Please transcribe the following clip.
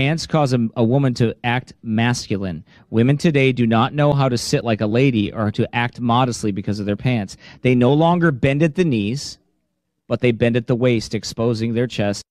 Pants cause a, a, woman to act masculine. Women today do not know how to sit like a lady or to act modestly because of their pants. They no longer bend at the knees, but they bend at the waist, exposing their chest.